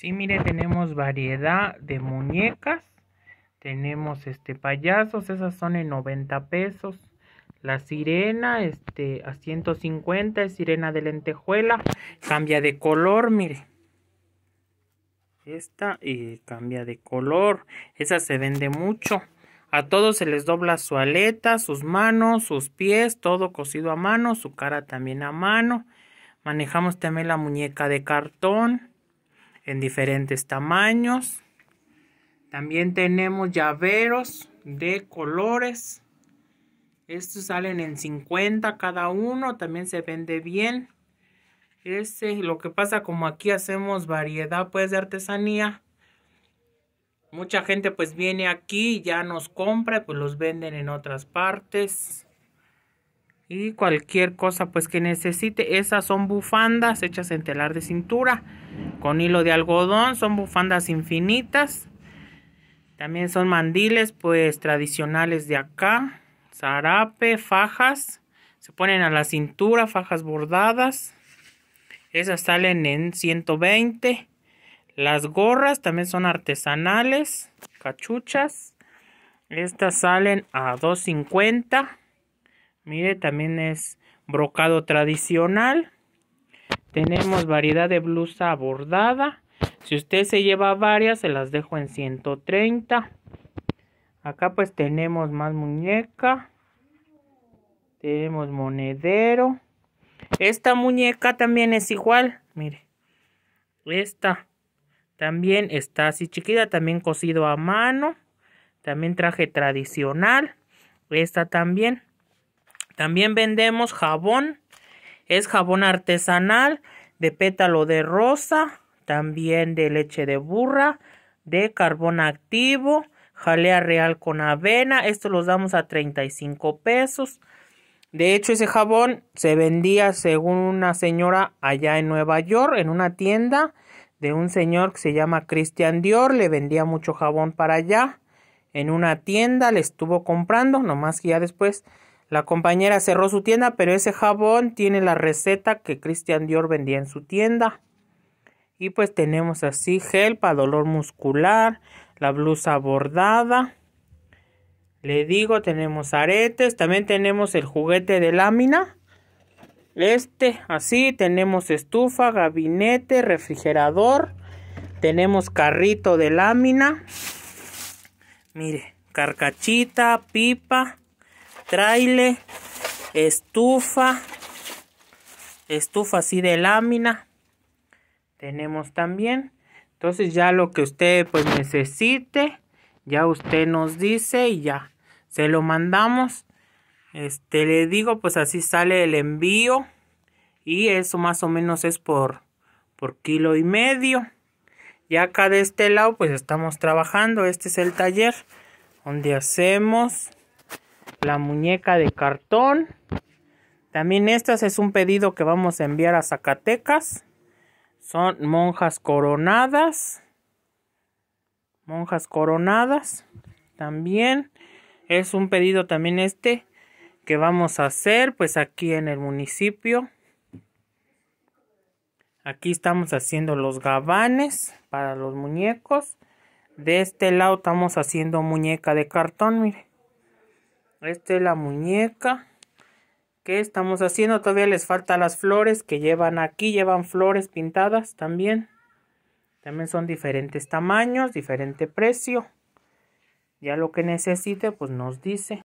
Sí, mire, tenemos variedad de muñecas. Tenemos este payasos, esas son en 90 pesos. La sirena, este, a 150, es sirena de lentejuela. Cambia de color, mire. Esta y eh, cambia de color. Esa se vende mucho. A todos se les dobla su aleta, sus manos, sus pies, todo cosido a mano, su cara también a mano. Manejamos también la muñeca de cartón en diferentes tamaños. También tenemos llaveros de colores. Estos salen en 50 cada uno, también se vende bien. Ese, lo que pasa como aquí hacemos variedad pues de artesanía. Mucha gente pues viene aquí, y ya nos compra, pues los venden en otras partes y cualquier cosa pues que necesite. Esas son bufandas hechas en telar de cintura con hilo de algodón, son bufandas infinitas. También son mandiles pues tradicionales de acá, zarape, fajas, se ponen a la cintura, fajas bordadas. Esas salen en 120. Las gorras también son artesanales, cachuchas. Estas salen a 250. Mire, también es brocado tradicional. Tenemos variedad de blusa bordada. Si usted se lleva varias, se las dejo en 130. Acá pues tenemos más muñeca. Tenemos monedero. Esta muñeca también es igual. Mire. Esta también está así chiquita. También cosido a mano. También traje tradicional. Esta también. También vendemos jabón. Es jabón artesanal de pétalo de rosa, también de leche de burra, de carbón activo, jalea real con avena. Esto los damos a 35 pesos. De hecho, ese jabón se vendía, según una señora allá en Nueva York, en una tienda de un señor que se llama Christian Dior. Le vendía mucho jabón para allá. En una tienda le estuvo comprando, nomás que ya después la compañera cerró su tienda, pero ese jabón tiene la receta que Christian Dior vendía en su tienda. Y pues tenemos así gel para dolor muscular, la blusa bordada. Le digo, tenemos aretes, también tenemos el juguete de lámina. Este, así, tenemos estufa, gabinete, refrigerador. Tenemos carrito de lámina. Mire, carcachita, pipa Traile, estufa, estufa así de lámina. Tenemos también. Entonces ya lo que usted pues necesite, ya usted nos dice y ya se lo mandamos. Este le digo, pues así sale el envío y eso más o menos es por por kilo y medio. Y acá de este lado pues estamos trabajando, este es el taller donde hacemos la muñeca de cartón. También estas es un pedido que vamos a enviar a Zacatecas. Son monjas coronadas. Monjas coronadas. También es un pedido también este que vamos a hacer pues aquí en el municipio. Aquí estamos haciendo los gabanes para los muñecos. De este lado estamos haciendo muñeca de cartón, mire. Esta es la muñeca. que estamos haciendo? Todavía les faltan las flores que llevan aquí. Llevan flores pintadas también. También son diferentes tamaños, diferente precio. Ya lo que necesite, pues nos dice.